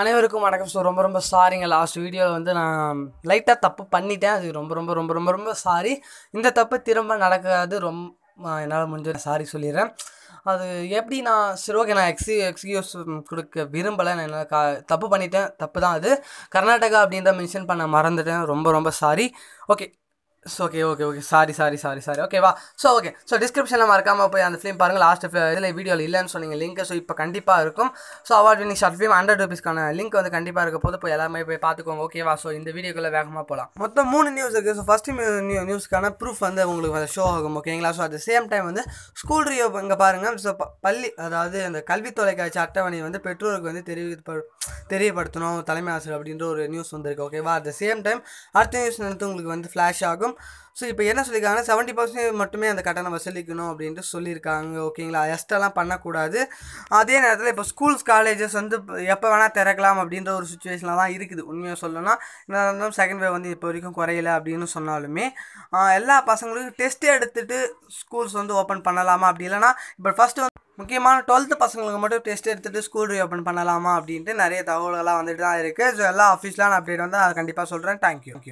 அனைவருக்கும் வணக்கம் ஸோ ரொம்ப ரொம்ப சாரிங்க லாஸ்ட் வீடியோவில் வந்து நான் லைட்டாக தப்பு பண்ணிட்டேன் அது ரொம்ப ரொம்ப ரொம்ப ரொம்ப ரொம்ப சாரி இந்த தப்பு திரும்ப நடக்காது ரொம்ப என்னால் முடிஞ்ச சாரி சொல்லிடுறேன் அது எப்படி நான் சரி ஓகே நான் எக்ஸி எக்ஸ்கியூஸ் கொடுக்க விரும்பலை நான் என்ன தப்பு பண்ணிட்டேன் தப்பு தான் அது கர்நாடகா அப்படின்ற மென்ஷன் பண்ண மறந்துட்டேன் ரொம்ப ரொம்ப sorry okay so okay okay okay sorry sorry sorry sorry ஓகேவா ஸோ ஓகே ஸோ டிஸ்கிரிப்ஷனில் மறக்காமல் போய் அந்த ஃபிலிம் பாருங்கள் லாஸ்ட் இதில் வீடியோவில் இல்லைன்னு சொன்னீங்க லிங்க் ஸோ இப்போ கண்டிப்பாக இருக்கும் so award winning short film hundred ருபீஸ்க்கான லிங்க் வந்து கண்டிப்பாக இருக்க போது போய் எல்லாமே போய் பார்த்துக்கோங்க ஓகேவா ஸோ இந்த வீடியோக்குள்ளே வேகமாக போகலாம் மொத்தம் மூணு நியூஸ் இருக்குது ஸோ ஃபஸ்ட்டு நியூஸ்க்கான ப்ரூஃப் வந்து உங்களுக்கு ஷோ ஆகும் ஓகேங்களா ஸோ அட் சேம் டைம் வந்து ஸ்கூல் ரியோ இங்கே பாருங்கள் ஸோ பள்ளி அதாவது அந்த கல்வி தொலைக்காட்சி அட்டவணை வந்து பெற்றோருக்கு வந்து தெரிய தெரியப்படுத்தணும் தலைமை ஆசிரியர் அப்படின்ற ஒரு நியூஸ் வந்திருக்கு ஓகேவா அட் த சேம் டைம் அடுத்த நியூஸ் வந்து உங்களுக்கு வந்து ஃப்ளாஷ் ஆகும் வரும் ஸோ இப்போ என்ன சொல்லியிருக்காங்கன்னா செவன்ட்டி பர்சன்டேஜ் மட்டுமே அந்த கட்டணம் வசூலிக்கணும் அப்படின்ட்டு சொல்லியிருக்காங்க ஓகேங்களா எஸ்டெல்லாம் பண்ணக்கூடாது அதே நேரத்தில் இப்போ ஸ்கூல்ஸ் காலேஜஸ் வந்து எப்போ வேணால் திறக்கலாம் அப்படின்ற ஒரு சுச்சுவேஷனில் தான் இருக்குது உண்மையாக சொல்லணும்னா என்ன இருந்தாலும் செகண்ட் வேவ் வந்து இப்போ வரைக்கும் குறையல அப்படின்னு சொன்னாலுமே எல்லா பசங்களுக்கும் டெஸ்ட் எடுத்துகிட்டு ஸ்கூல்ஸ் வந்து ஓப்பன் பண்ணலாமா அப்படி இல்லைனா இப்போ ஃபஸ்ட்டு வந்து முக்கியமான டுவெல்த்து பசங்களுக்கு மட்டும் டெஸ்ட் எடுத்துகிட்டு ஸ்கூல் ரீஓப்பன் பண்ணலாமா அப்படின்ட்டு நிறைய தகவல்கள்லாம் வந்துட்டு தான் இருக்குது ஸோ எல்லா ஆஃபீஸ்லாம் அப்டேட் வந்து அதை கண்டிப்பாக சொல்கிறேன் தேங்க்யூ